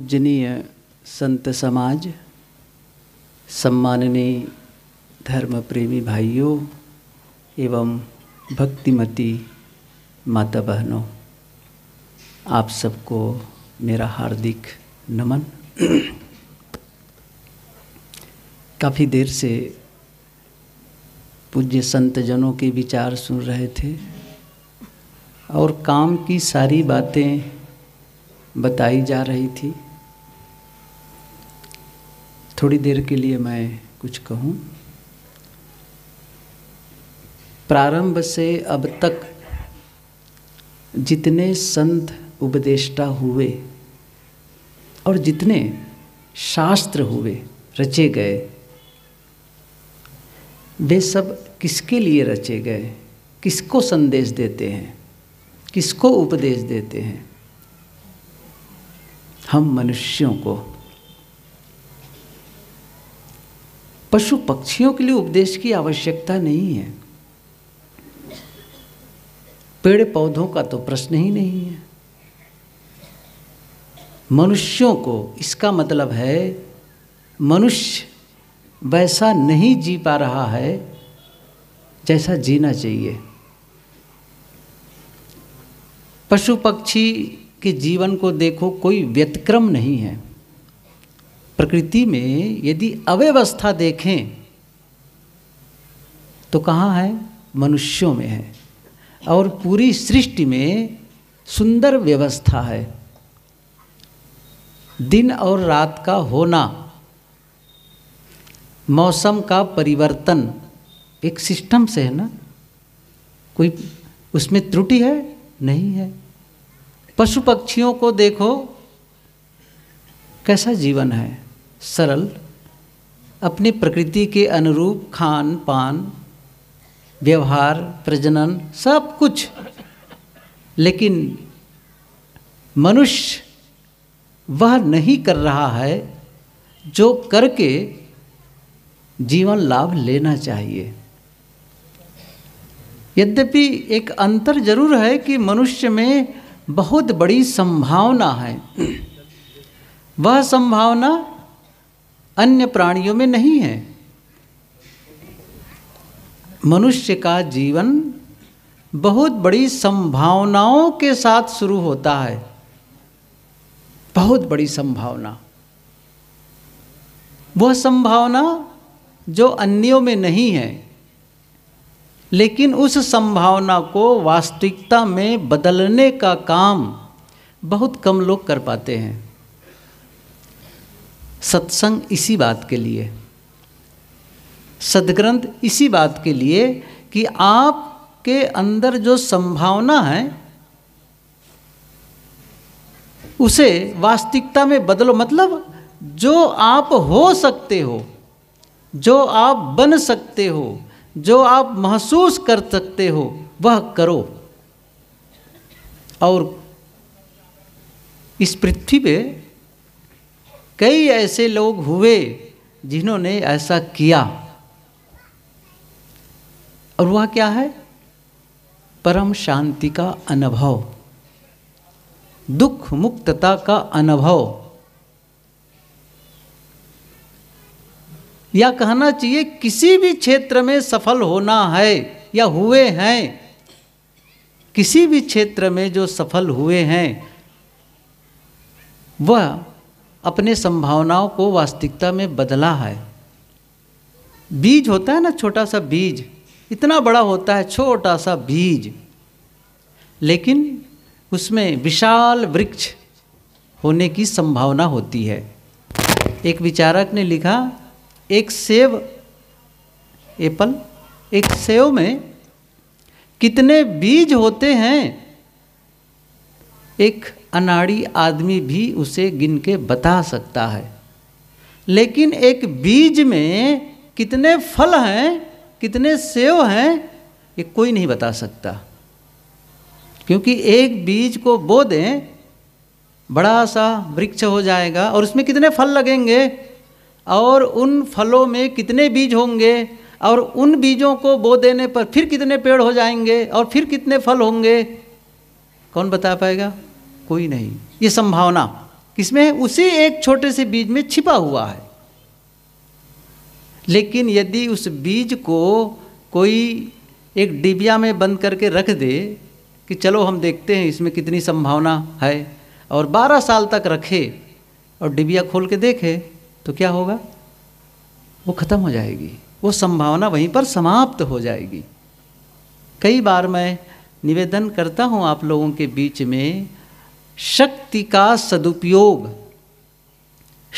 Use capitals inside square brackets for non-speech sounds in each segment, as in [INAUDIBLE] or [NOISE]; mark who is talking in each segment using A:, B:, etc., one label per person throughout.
A: पूजनीय संत समाज सम्माननीय धर्म प्रेमी भाइयों एवं भक्तिमती माता बहनों आप सबको मेरा हार्दिक नमन काफ़ी देर से पूज्य संत जनों के विचार सुन रहे थे और काम की सारी बातें बताई जा रही थी थोड़ी देर के लिए मैं कुछ कहूँ प्रारंभ से अब तक जितने संत उपदेष्टा हुए और जितने शास्त्र हुए रचे गए वे सब किसके लिए रचे गए किसको संदेश देते हैं किसको उपदेश देते हैं हम मनुष्यों को पशु पक्षियों के लिए उपदेश की आवश्यकता नहीं है पेड़ पौधों का तो प्रश्न ही नहीं है मनुष्यों को इसका मतलब है मनुष्य वैसा नहीं जी पा रहा है जैसा जीना चाहिए पशु पक्षी के जीवन को देखो कोई व्यतिक्रम नहीं है प्रकृति में यदि अव्यवस्था देखें तो कहाँ है मनुष्यों में है और पूरी सृष्टि में सुंदर व्यवस्था है दिन और रात का होना मौसम का परिवर्तन एक सिस्टम से है ना कोई उसमें त्रुटि है नहीं है पशु पक्षियों को देखो कैसा जीवन है सरल अपनी प्रकृति के अनुरूप खान पान व्यवहार प्रजनन सब कुछ लेकिन मनुष्य वह नहीं कर रहा है जो करके जीवन लाभ लेना चाहिए यद्यपि एक अंतर जरूर है कि मनुष्य में बहुत बड़ी संभावना है वह संभावना अन्य प्राणियों में नहीं है मनुष्य का जीवन बहुत बड़ी संभावनाओं के साथ शुरू होता है बहुत बड़ी संभावना वह संभावना जो अन्यों में नहीं है लेकिन उस संभावना को वास्तविकता में बदलने का काम बहुत कम लोग कर पाते हैं सत्संग इसी बात के लिए सदग्रंथ इसी बात के लिए कि आपके अंदर जो संभावना है उसे वास्तविकता में बदलो मतलब जो आप हो सकते हो जो आप बन सकते हो जो आप महसूस कर सकते हो वह करो और इस पृथ्वी पे कई ऐसे लोग हुए जिन्होंने ऐसा किया और वह क्या है परम शांति का अनुभव दुख मुक्तता का अनुभव या कहना चाहिए किसी भी क्षेत्र में सफल होना है या हुए हैं किसी भी क्षेत्र में जो सफल हुए हैं वह अपने संभावनाओं को वास्तविकता में बदला है बीज होता है ना छोटा सा बीज इतना बड़ा होता है छोटा सा बीज लेकिन उसमें विशाल वृक्ष होने की संभावना होती है एक विचारक ने लिखा एक सेब एप्पल एक सेव में कितने बीज होते हैं एक अनाड़ी आदमी भी उसे गिन के बता सकता है लेकिन एक बीज में कितने फल हैं कितने सेव हैं ये कोई नहीं बता सकता क्योंकि एक बीज को बो दें बड़ा सा वृक्ष हो जाएगा और उसमें कितने फल लगेंगे और उन फलों में कितने बीज होंगे और उन बीजों को बो देने पर फिर कितने पेड़ हो जाएंगे और फिर कितने फल होंगे कौन बता पाएगा कोई नहीं ये संभावना किसमें उसी एक छोटे से बीज में छिपा हुआ है लेकिन यदि उस बीज को कोई एक डिबिया में बंद करके रख दे कि चलो हम देखते हैं इसमें कितनी संभावना है और 12 साल तक रखे और डिबिया खोल के देखे तो क्या होगा वो ख़त्म हो जाएगी वो संभावना वहीं पर समाप्त हो जाएगी कई बार मैं निवेदन करता हूँ आप लोगों के बीच में शक्ति का सदुपयोग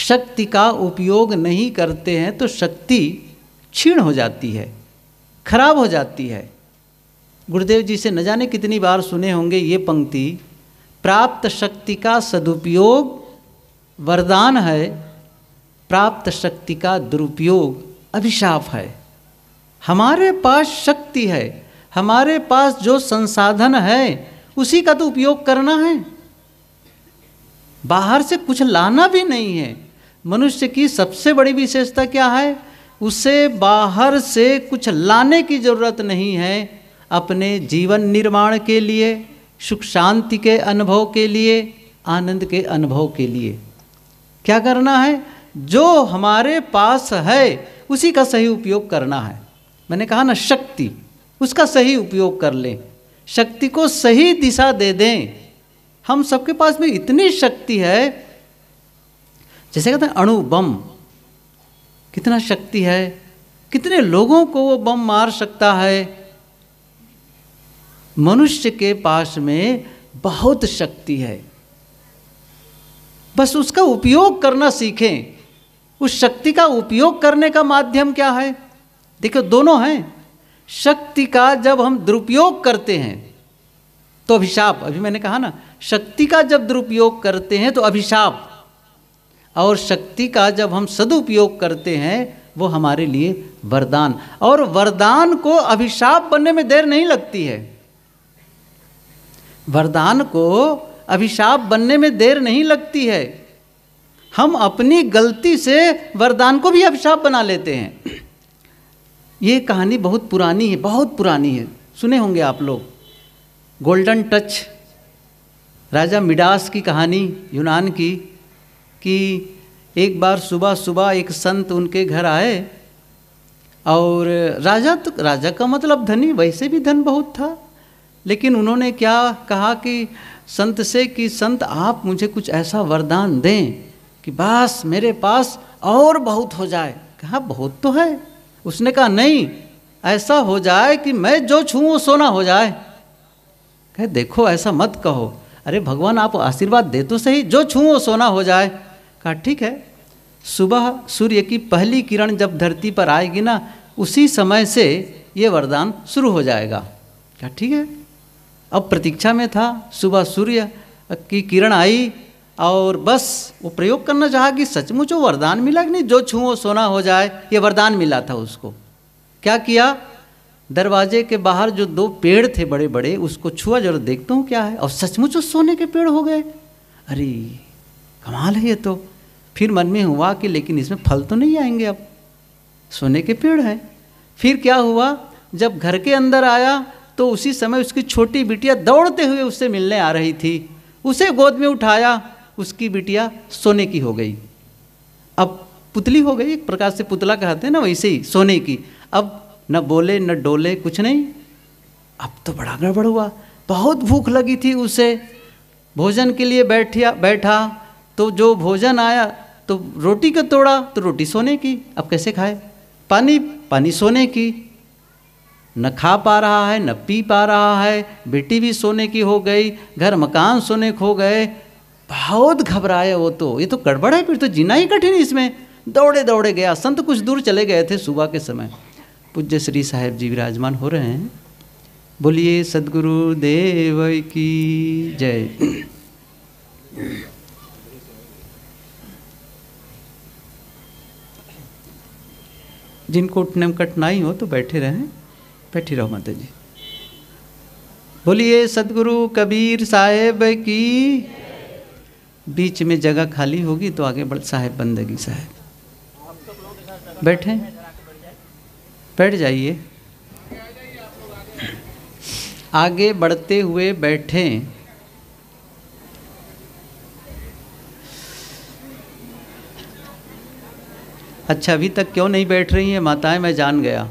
A: शक्ति का उपयोग नहीं करते हैं तो शक्ति क्षीण हो जाती है खराब हो जाती है गुरुदेव जी से न जाने कितनी बार सुने होंगे ये पंक्ति प्राप्त शक्ति का सदुपयोग वरदान है प्राप्त शक्ति का दुरुपयोग अभिशाप है हमारे पास शक्ति है हमारे पास जो संसाधन है उसी का तो उपयोग करना है बाहर से कुछ लाना भी नहीं है मनुष्य की सबसे बड़ी विशेषता क्या है उसे बाहर से कुछ लाने की जरूरत नहीं है अपने जीवन निर्माण के लिए सुख शांति के अनुभव के लिए आनंद के अनुभव के लिए क्या करना है जो हमारे पास है उसी का सही उपयोग करना है मैंने कहा ना शक्ति उसका सही उपयोग कर लें शक्ति को सही दिशा दे दें हम सबके पास में इतनी शक्ति है जैसे कहते हैं अणु बम कितना शक्ति है कितने लोगों को वो बम मार सकता है मनुष्य के पास में बहुत शक्ति है बस उसका उपयोग करना सीखें उस शक्ति का उपयोग करने का माध्यम क्या है देखो दोनों हैं शक्ति का जब हम दुरुपयोग करते हैं तो अभिशाप अभी मैंने कहा ना शक्ति का जब दुरुपयोग करते हैं तो अभिशाप और शक्ति का जब हम सदुपयोग करते हैं वो हमारे लिए वरदान और वरदान को अभिशाप बनने में देर नहीं लगती है वरदान को अभिशाप बनने में देर नहीं लगती है हम अपनी गलती से वरदान को भी अभिशाप बना लेते हैं ये कहानी बहुत पुरानी है बहुत पुरानी है सुने होंगे आप लोग गोल्डन टच राजा मिडास की कहानी यूनान की कि एक बार सुबह सुबह एक संत उनके घर आए और राजा तो राजा का मतलब धनी वैसे भी धन बहुत था लेकिन उन्होंने क्या कहा कि संत से कि संत आप मुझे कुछ ऐसा वरदान दें कि बस मेरे पास और बहुत हो जाए कहा बहुत तो है उसने कहा नहीं ऐसा हो जाए कि मैं जो छूँ वो सोना हो जाए कहे देखो ऐसा मत कहो अरे भगवान आप आशीर्वाद दे तो सही जो छूँ वो सोना हो जाए कहा ठीक है सुबह सूर्य की पहली किरण जब धरती पर आएगी ना उसी समय से ये वरदान शुरू हो जाएगा क्या ठीक है अब प्रतीक्षा में था सुबह सूर्य की किरण आई और बस वो प्रयोग करना चाहा कि सचमुच वो वरदान मिला कि नहीं जो छूँ वो सोना हो जाए ये वरदान मिला था उसको क्या किया दरवाजे के बाहर जो दो पेड़ थे बड़े बड़े उसको छुआ जरूर देखता हूँ क्या है और सचमुच उस सोने के पेड़ हो गए अरे कमाल है ये तो फिर मन में हुआ कि लेकिन इसमें फल तो नहीं आएंगे अब सोने के पेड़ हैं फिर क्या हुआ जब घर के अंदर आया तो उसी समय उसकी छोटी बिटिया दौड़ते हुए उससे मिलने आ रही थी उसे गोद में उठाया उसकी बिटिया सोने की हो गई अब पुतली हो गई एक प्रकार से पुतला कहते हैं ना वैसे ही सोने की अब न बोले न डोले कुछ नहीं अब तो बड़ा गड़बड़ हुआ बहुत भूख लगी थी उसे भोजन के लिए बैठिया बैठा तो जो भोजन आया तो रोटी का तोड़ा तो रोटी सोने की अब कैसे खाए पानी पानी सोने की न खा पा रहा है न पी पा रहा है बेटी भी सोने की हो गई घर मकान सोने खो गए बहुत घबराए वो तो ये तो गड़बड़ है फिर तो जीना ही कठिन है इसमें दौड़े दौड़े गया संत कुछ दूर चले गए थे सुबह के समय पूज्य श्री साहेब जी विराजमान हो रहे हैं बोलिए सदगुरु देव की जय जिनको उठने में कठिनाई हो तो बैठे रहें बैठे रहो माता जी बोलिए सदगुरु कबीर साहेब की बीच में जगह खाली होगी तो आगे बढ़ साहेब बंदगी साहेब बैठे बैठ जाइए आगे बढ़ते हुए बैठें अच्छा अभी तक क्यों नहीं बैठ रही हैं माताएं मैं जान गया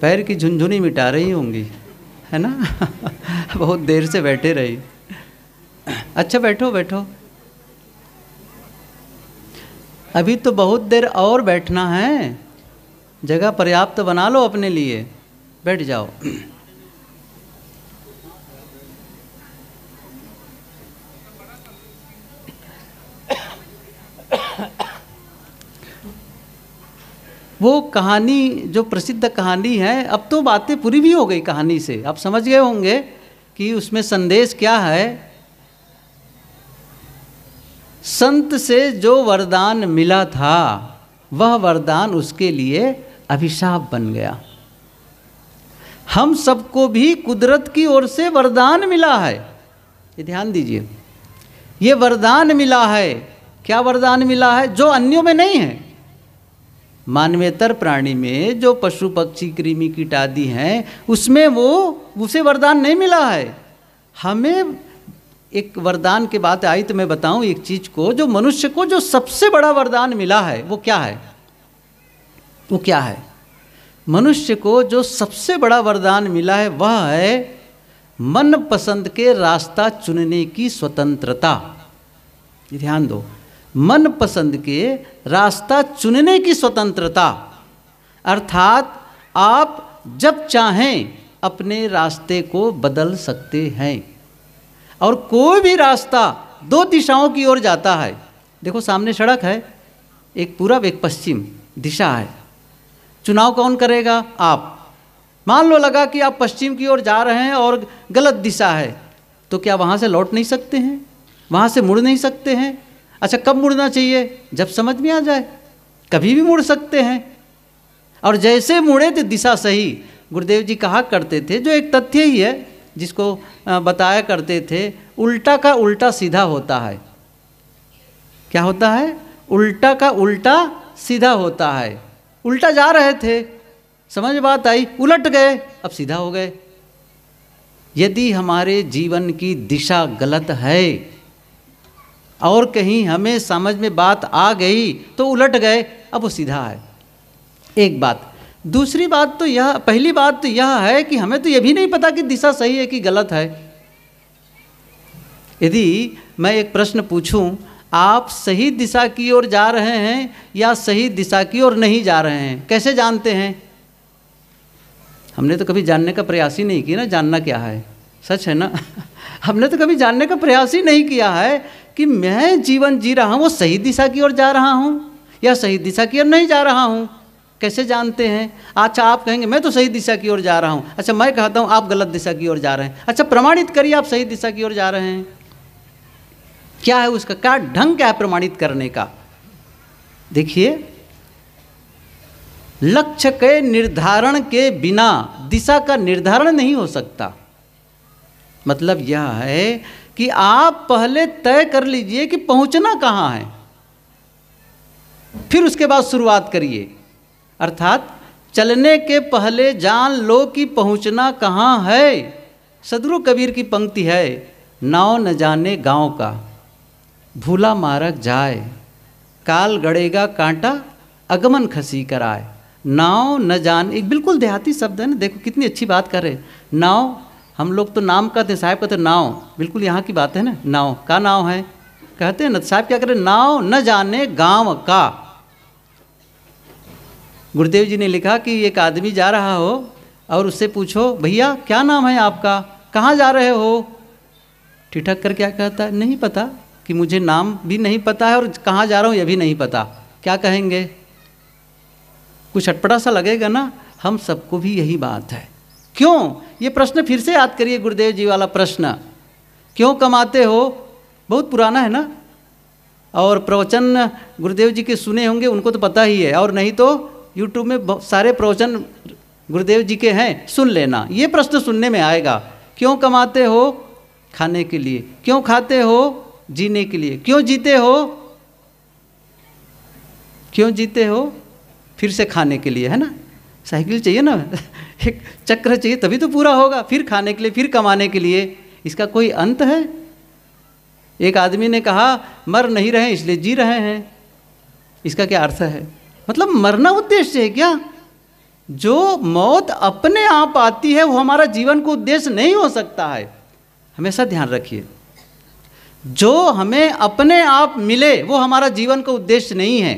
A: पैर की झुनझुनी मिटा रही होंगी है ना [LAUGHS] बहुत देर से बैठे रही अच्छा बैठो बैठो अभी तो बहुत देर और बैठना है जगह पर्याप्त बना लो अपने लिए बैठ जाओ वो कहानी जो प्रसिद्ध कहानी है अब तो बातें पूरी भी हो गई कहानी से आप समझ गए होंगे कि उसमें संदेश क्या है संत से जो वरदान मिला था वह वरदान उसके लिए अभिशाप बन गया हम सबको भी कुदरत की ओर से वरदान मिला है ये ध्यान दीजिए ये वरदान मिला है क्या वरदान मिला है जो अन्यों में नहीं है मानवेतर प्राणी में जो पशु पक्षी कृमि कीट आदि हैं उसमें वो उसे वरदान नहीं मिला है हमें एक वरदान के बात आई तो मैं बताऊं एक चीज़ को जो मनुष्य को जो सबसे बड़ा वरदान मिला है वो क्या है वो क्या है मनुष्य को जो सबसे बड़ा वरदान मिला है वह है मन पसंद के रास्ता चुनने की स्वतंत्रता ध्यान दो मन पसंद के रास्ता चुनने की स्वतंत्रता अर्थात आप जब चाहें अपने रास्ते को बदल सकते हैं और कोई भी रास्ता दो दिशाओं की ओर जाता है देखो सामने सड़क है एक पूरब एक पश्चिम दिशा है चुनाव कौन करेगा आप मान लो लगा कि आप पश्चिम की ओर जा रहे हैं और गलत दिशा है तो क्या वहाँ से लौट नहीं सकते हैं वहाँ से मुड़ नहीं सकते हैं अच्छा कब मुड़ना चाहिए जब समझ में आ जाए कभी भी मुड़ सकते हैं और जैसे मुड़े तो दिशा सही गुरुदेव जी कहा करते थे जो एक तथ्य ही है जिसको बताया करते थे उल्टा का उल्टा सीधा होता है क्या होता है उल्टा का उल्टा सीधा होता है उल्टा जा रहे थे समझ बात आई उलट गए अब सीधा हो गए यदि हमारे जीवन की दिशा गलत है और कहीं हमें समझ में बात आ गई तो उलट गए अब वो सीधा है एक बात दूसरी बात तो यह पहली बात तो यह है कि हमें तो यह भी नहीं पता कि दिशा सही है कि गलत है यदि मैं एक प्रश्न पूछूं आप सही दिशा की ओर जा रहे हैं या सही दिशा की ओर नहीं जा रहे हैं कैसे जानते हैं हमने तो कभी जानने का प्रयास ही नहीं किया ना जानना क्या है सच है ना [LAUGHS] हमने तो कभी जानने का प्रयास ही नहीं किया है कि मैं जीवन जी रहा हूँ वो सही दिशा की ओर जा रहा हूँ या सही दिशा की ओर नहीं जा रहा हूँ कैसे जानते हैं अच्छा आप कहेंगे मैं तो सही दिशा की ओर जा रहा हूँ अच्छा मैं कहता हूँ आप गलत दिशा की ओर जा रहे हैं अच्छा प्रमाणित करिए आप सही दिशा की ओर जा रहे हैं क्या है उसका क्या ढंग क्या है प्रमाणित करने का देखिए लक्ष्य के निर्धारण के बिना दिशा का निर्धारण नहीं हो सकता मतलब यह है कि आप पहले तय कर लीजिए कि पहुंचना कहाँ है फिर उसके बाद शुरुआत करिए अर्थात चलने के पहले जान लो कि पहुंचना कहाँ है सदरु कबीर की पंक्ति है नाव न जाने गांव का भूला मारक जाए काल गड़ेगा कांटा अगमन खसी कराए नाव न जान एक बिल्कुल देहाती शब्द है ना देखो कितनी अच्छी बात कर रहे नाव हम लोग तो नाम कहते हैं साहब कहते नाव बिल्कुल यहाँ की बात है ना नाव का नाव है कहते हैं ना साहब क्या करें नाव न जाने गांव का गुरुदेव जी ने लिखा कि एक आदमी जा रहा हो और उससे पूछो भैया क्या नाम है आपका कहाँ जा रहे हो ठिठक कर क्या कहता है नहीं पता कि मुझे नाम भी नहीं पता है और कहाँ जा रहा हूँ यह भी नहीं पता क्या कहेंगे कुछ अटपटा सा लगेगा ना हम सबको भी यही बात है क्यों ये प्रश्न फिर से याद करिए गुरुदेव जी वाला प्रश्न क्यों कमाते हो बहुत पुराना है ना और प्रवचन गुरुदेव जी के सुने होंगे उनको तो पता ही है और नहीं तो यूट्यूब में सारे प्रवचन गुरुदेव जी के हैं सुन लेना ये प्रश्न सुनने में आएगा क्यों कमाते हो खाने के लिए क्यों खाते हो जीने के लिए क्यों जीते हो क्यों जीते हो फिर से खाने के लिए है ना साइकिल चाहिए ना [LAUGHS] एक चक्र चाहिए तभी तो पूरा होगा फिर खाने के लिए फिर कमाने के लिए इसका कोई अंत है एक आदमी ने कहा मर नहीं रहे इसलिए जी रहे हैं इसका क्या अर्थ है मतलब मरना उद्देश्य है क्या जो मौत अपने आप आती है वो हमारा जीवन को उद्देश्य नहीं हो सकता है हमेशा ध्यान रखिए जो हमें अपने आप मिले वो हमारा जीवन का उद्देश्य नहीं है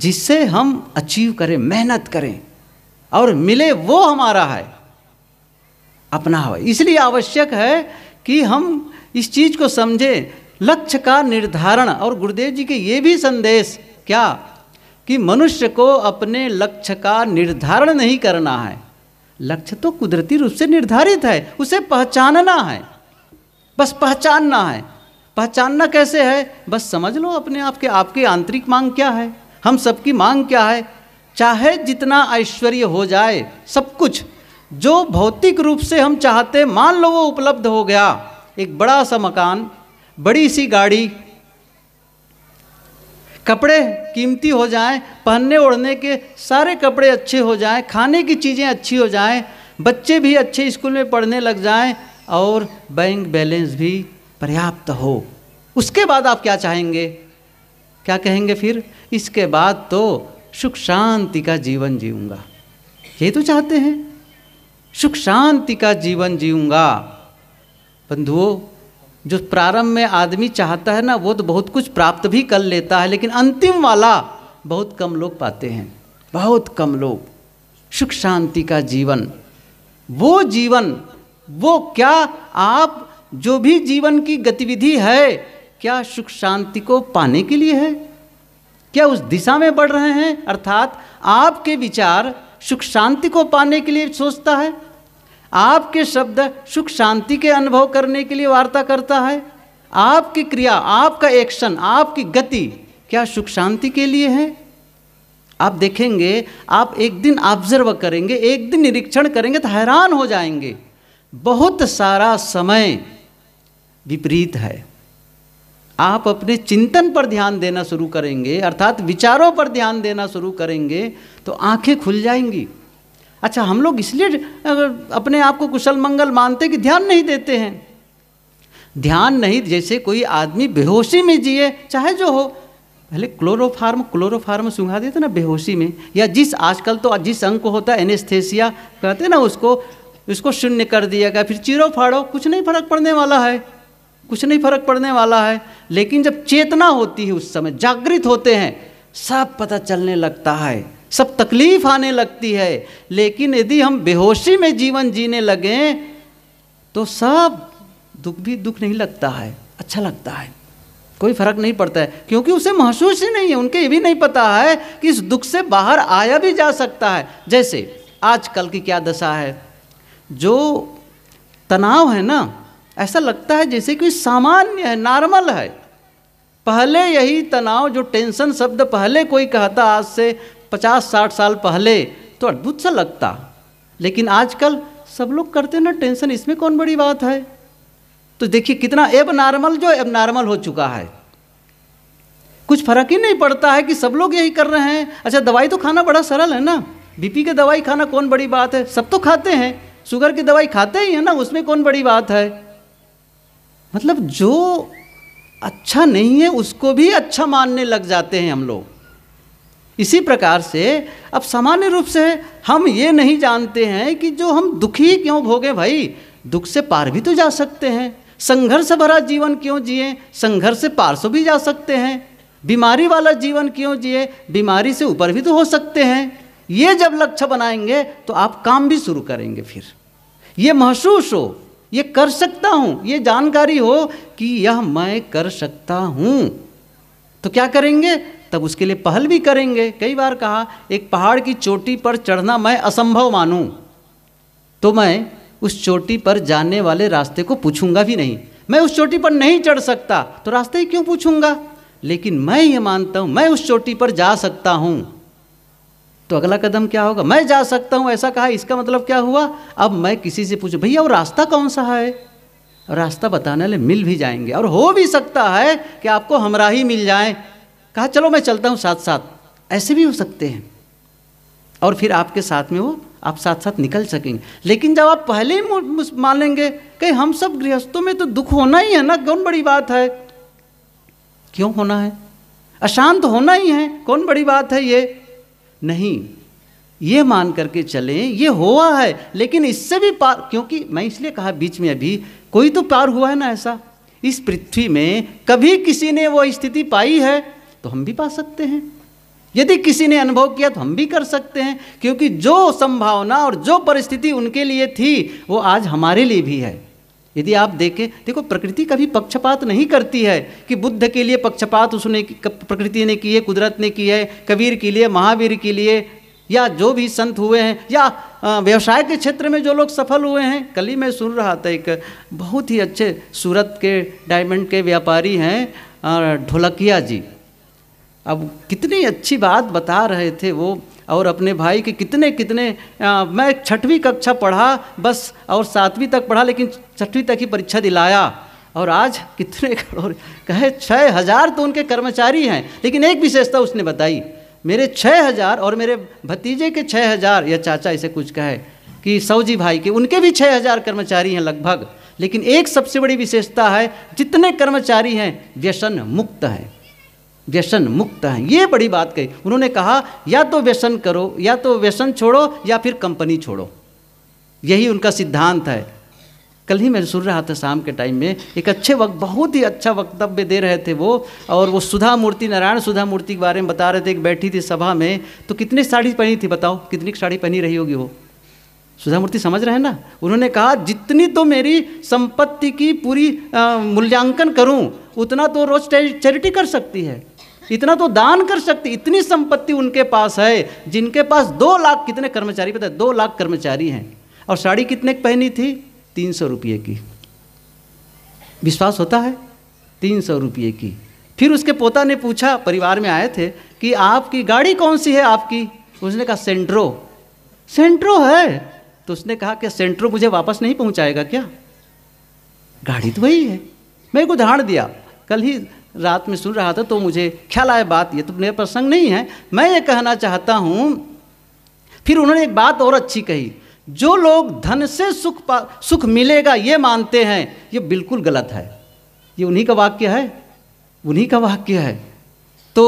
A: जिससे हम अचीव करें मेहनत करें और मिले वो हमारा है अपना हुआ इसलिए आवश्यक है कि हम इस चीज़ को समझें लक्ष्य का निर्धारण और गुरुदेव जी के ये भी संदेश क्या कि मनुष्य को अपने लक्ष्य का निर्धारण नहीं करना है लक्ष्य तो कुदरती रूप से निर्धारित है उसे पहचानना है बस पहचानना है पहचानना कैसे है बस समझ लो अपने आप के आपकी आंतरिक मांग क्या है हम सबकी मांग क्या है चाहे जितना ऐश्वर्य हो जाए सब कुछ जो भौतिक रूप से हम चाहते मान लो वो उपलब्ध हो गया एक बड़ा सा मकान बड़ी सी गाड़ी कपड़े कीमती हो जाएं पहनने ओढ़ने के सारे कपड़े अच्छे हो जाएं खाने की चीज़ें अच्छी हो जाएं बच्चे भी अच्छे स्कूल में पढ़ने लग जाएं और बैंक बैलेंस भी पर्याप्त हो उसके बाद आप क्या चाहेंगे क्या कहेंगे फिर इसके बाद तो सुख शांति का जीवन जीऊँगा ये तो चाहते हैं सुख शांति का जीवन जीऊँगा बंधुओं जो प्रारंभ में आदमी चाहता है ना वो तो बहुत कुछ प्राप्त भी कर लेता है लेकिन अंतिम वाला बहुत कम लोग पाते हैं बहुत कम लोग सुख शांति का जीवन वो जीवन वो क्या आप जो भी जीवन की गतिविधि है क्या सुख शांति को पाने के लिए है क्या उस दिशा में बढ़ रहे हैं अर्थात आपके विचार सुख शांति को पाने के लिए सोचता है आपके शब्द सुख शांति के अनुभव करने के लिए वार्ता करता है आपकी क्रिया आपका एक्शन आपकी गति क्या सुख शांति के लिए है आप देखेंगे आप एक दिन ऑब्जर्व करेंगे एक दिन निरीक्षण करेंगे तो हैरान हो जाएंगे बहुत सारा समय विपरीत है आप अपने चिंतन पर ध्यान देना शुरू करेंगे अर्थात विचारों पर ध्यान देना शुरू करेंगे तो आंखें खुल जाएंगी अच्छा हम लोग इसलिए अपने आप को कुशल मंगल मानते कि ध्यान नहीं देते हैं ध्यान नहीं जैसे कोई आदमी बेहोशी में जिए चाहे जो हो पहले क्लोरोफार्म क्लोरोफार्म सुंघा देते ना बेहोशी में या जिस आजकल तो जिस अंग को होता है एनेस्थेसिया कहते ना उसको इसको शून्य कर दिया गया फिर चीरो फाड़ो कुछ नहीं फर्क पड़ने वाला है कुछ नहीं फर्क पड़ने वाला है लेकिन जब चेतना होती है उस समय जागृत होते हैं सब पता चलने लगता है सब तकलीफ आने लगती है लेकिन यदि हम बेहोशी में जीवन जीने लगें तो सब दुख भी दुख नहीं लगता है अच्छा लगता है कोई फर्क नहीं पड़ता है क्योंकि उसे महसूस ही नहीं है उनके ये भी नहीं पता है कि इस दुख से बाहर आया भी जा सकता है जैसे आजकल की क्या दशा है जो तनाव है ना ऐसा लगता है जैसे कि सामान्य है नॉर्मल है पहले यही तनाव जो टेंशन शब्द पहले कोई कहता आज से पचास साठ साल पहले तो अद्भुत सा लगता लेकिन आजकल सब लोग करते ना टेंशन इसमें कौन बड़ी बात है तो देखिए कितना एब नॉर्मल जो एब नॉर्मल हो चुका है कुछ फर्क ही नहीं पड़ता है कि सब लोग यही कर रहे हैं अच्छा दवाई तो खाना बड़ा सरल है ना बीपी की दवाई खाना कौन बड़ी बात है सब तो खाते हैं शुगर की दवाई खाते ही है ना उसमें कौन बड़ी बात है मतलब जो अच्छा नहीं है उसको भी अच्छा मानने लग जाते हैं हम लोग इसी प्रकार से अब सामान्य रूप से हम ये नहीं जानते हैं कि जो हम दुखी क्यों भोगे भाई दुख से पार भी तो जा सकते हैं संघर्ष भरा जीवन क्यों जिए संघर्ष से पार सो भी जा सकते हैं बीमारी वाला जीवन क्यों जिए बीमारी से ऊपर भी तो हो सकते हैं ये जब लक्ष्य बनाएंगे तो आप काम भी शुरू करेंगे फिर ये महसूस हो ये कर सकता हूं ये जानकारी हो कि यह मैं कर सकता हूं तो क्या करेंगे तब उसके लिए पहल भी करेंगे कई बार कहा एक पहाड़ की चोटी पर चढ़ना मैं असंभव मानूं तो मैं उस चोटी पर जाने वाले रास्ते को पूछूंगा भी नहीं मैं उस चोटी पर नहीं चढ़ सकता तो रास्ते ही क्यों पूछूंगा लेकिन मैं ये मानता हूं मैं उस चोटी पर जा सकता हूं तो अगला कदम क्या होगा मैं जा सकता हूँ ऐसा कहा इसका मतलब क्या हुआ अब मैं किसी से पूछूँ भैया वो रास्ता कौन सा है रास्ता बताने वाले मिल भी जाएंगे और हो भी सकता है कि आपको हमरा ही मिल जाए कहा चलो मैं चलता हूँ साथ साथ ऐसे भी हो सकते हैं और फिर आपके साथ में वो आप साथ साथ निकल सकेंगे लेकिन जब आप पहले ही कि हम सब गृहस्थों में तो दुख होना ही है ना कौन बड़ी बात है क्यों होना है अशांत होना ही है कौन बड़ी बात है ये नहीं ये मान करके चलें ये हुआ है लेकिन इससे भी पार क्योंकि मैं इसलिए कहा बीच में अभी कोई तो पार हुआ है ना ऐसा इस पृथ्वी में कभी किसी ने वो स्थिति पाई है तो हम भी पा सकते हैं यदि किसी ने अनुभव किया तो हम भी कर सकते हैं क्योंकि जो संभावना और जो परिस्थिति उनके लिए थी वो आज हमारे लिए भी है यदि आप देखें देखो प्रकृति कभी पक्षपात नहीं करती है कि बुद्ध के लिए पक्षपात उसने प्रकृति ने की है कुदरत ने की है कबीर के लिए महावीर के लिए या जो भी संत हुए हैं या व्यवसाय के क्षेत्र में जो लोग सफल हुए हैं कल ही मैं सुन रहा था एक बहुत ही अच्छे सूरत के डायमंड के व्यापारी हैं ढोलकिया जी अब कितनी अच्छी बात बता रहे थे वो और अपने भाई के कितने कितने आ, मैं छठवीं कक्षा पढ़ा बस और सातवीं तक पढ़ा लेकिन छठवीं तक ही परीक्षा दिलाया और आज कितने करोड़ कहे छः हज़ार तो उनके कर्मचारी हैं लेकिन एक विशेषता उसने बताई मेरे छः हज़ार और मेरे भतीजे के छः हज़ार या चाचा इसे कुछ कहे कि सौजी भाई के उनके भी छः हज़ार कर्मचारी हैं लगभग लेकिन एक सबसे बड़ी विशेषता है जितने कर्मचारी हैं व्यसन मुक्त हैं व्यसन मुक्त हैं ये बड़ी बात कही उन्होंने कहा या तो व्यसन करो या तो व्यसन छोड़ो या फिर कंपनी छोड़ो यही उनका सिद्धांत है कल ही मैं सुन रहा था शाम के टाइम में एक अच्छे वक्त बहुत ही अच्छा वक्तव्य दे रहे थे वो और वो सुधा मूर्ति नारायण सुधा मूर्ति के बारे में बता रहे थे एक बैठी थी सभा में तो कितनी साड़ी पहनी थी बताओ कितनी साड़ी पहनी रही होगी वो सुधा मूर्ति समझ रहे हैं ना उन्होंने कहा जितनी तो मेरी संपत्ति की पूरी मूल्यांकन करूँ उतना तो रोज चैरिटी कर सकती है इतना तो दान कर सकती इतनी संपत्ति उनके पास है जिनके पास दो लाख कितने कर्मचारी पता है दो लाख कर्मचारी हैं और साड़ी कितने की पहनी थी तीन सौ रुपये की विश्वास होता है तीन सौ रुपये की फिर उसके पोता ने पूछा परिवार में आए थे कि आपकी गाड़ी कौन सी है आपकी उसने कहा सेंट्रो सेंट्रो है तो उसने कहा कि सेंट्रो मुझे वापस नहीं पहुंचाएगा क्या गाड़ी तो वही है मैं एक उदाहरण दिया कल ही रात में सुन रहा था तो मुझे ख्याल आया बात ये तो मेरे प्रसंग नहीं है मैं ये कहना चाहता हूँ फिर उन्होंने एक बात और अच्छी कही जो लोग धन से सुख पा सुख मिलेगा ये मानते हैं ये बिल्कुल गलत है ये उन्हीं का वाक्य है उन्हीं का वाक्य है तो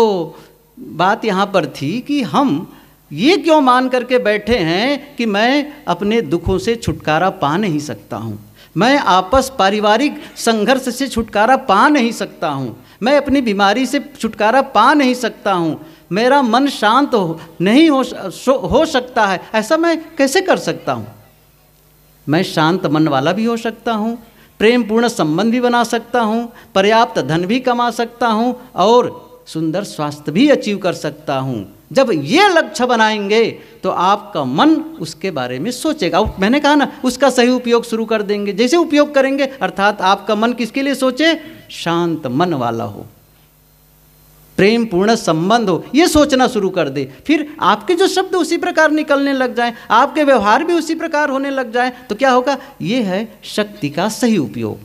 A: बात यहाँ पर थी कि हम ये क्यों मान करके बैठे हैं कि मैं अपने दुखों से छुटकारा पा नहीं सकता हूँ मैं आपस पारिवारिक संघर्ष से छुटकारा पा नहीं सकता हूँ मैं अपनी बीमारी से छुटकारा पा नहीं सकता हूँ मेरा मन शांत हो नहीं हो हो सकता है ऐसा मैं कैसे कर सकता हूँ मैं शांत मन वाला भी हो सकता हूँ प्रेम पूर्ण संबंध भी बना सकता हूँ पर्याप्त धन भी कमा सकता हूँ और सुंदर स्वास्थ्य भी अचीव कर सकता हूँ जब ये लक्ष्य बनाएंगे तो आपका मन उसके बारे में सोचेगा मैंने कहा ना उसका सही उपयोग शुरू कर देंगे जैसे उपयोग करेंगे अर्थात आपका मन किसके लिए सोचे शांत मन वाला हो प्रेम पूर्ण संबंध हो ये सोचना शुरू कर दे फिर आपके जो शब्द उसी प्रकार निकलने लग जाए आपके व्यवहार भी उसी प्रकार होने लग जाए तो क्या होगा ये है शक्ति का सही उपयोग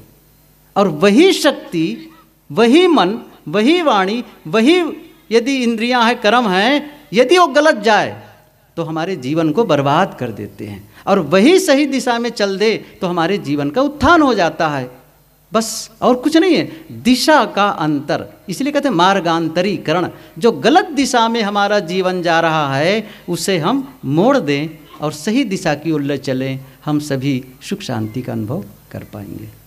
A: और वही शक्ति वही मन वही वाणी वही यदि इंद्रियां हैं कर्म हैं यदि वो गलत जाए तो हमारे जीवन को बर्बाद कर देते हैं और वही सही दिशा में चल दे तो हमारे जीवन का उत्थान हो जाता है बस और कुछ नहीं है दिशा का अंतर इसलिए कहते हैं मार्गांतरीकरण जो गलत दिशा में हमारा जीवन जा रहा है उसे हम मोड़ दें और सही दिशा की ओर चलें हम सभी सुख शांति का अनुभव कर पाएंगे